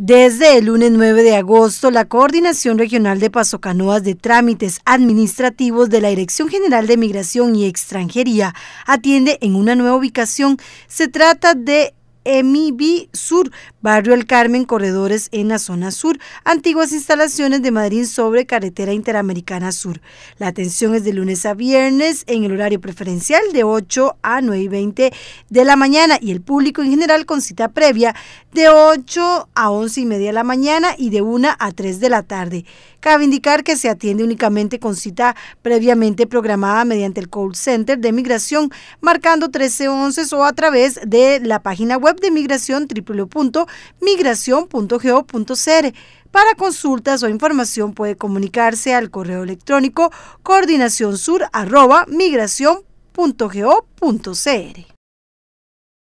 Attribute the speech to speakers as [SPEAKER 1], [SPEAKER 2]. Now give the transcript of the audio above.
[SPEAKER 1] Desde el lunes 9 de agosto, la Coordinación Regional de Paso Canoas de Trámites Administrativos de la Dirección General de Migración y Extranjería atiende en una nueva ubicación. Se trata de EMIBI Sur, Barrio El Carmen, corredores en la zona sur, antiguas instalaciones de Madrid sobre carretera interamericana sur. La atención es de lunes a viernes en el horario preferencial de 8 a 9 y 20 de la mañana y el público en general con cita previa de 8 a 11 y media de la mañana y de 1 a 3 de la tarde. Cabe indicar que se atiende únicamente con cita previamente programada mediante el call center de migración marcando 1311 o a través de la página web web de migración www.migracion.go.cr. Para consultas o información puede comunicarse al correo electrónico coordinacionsur.migracion.go.cr.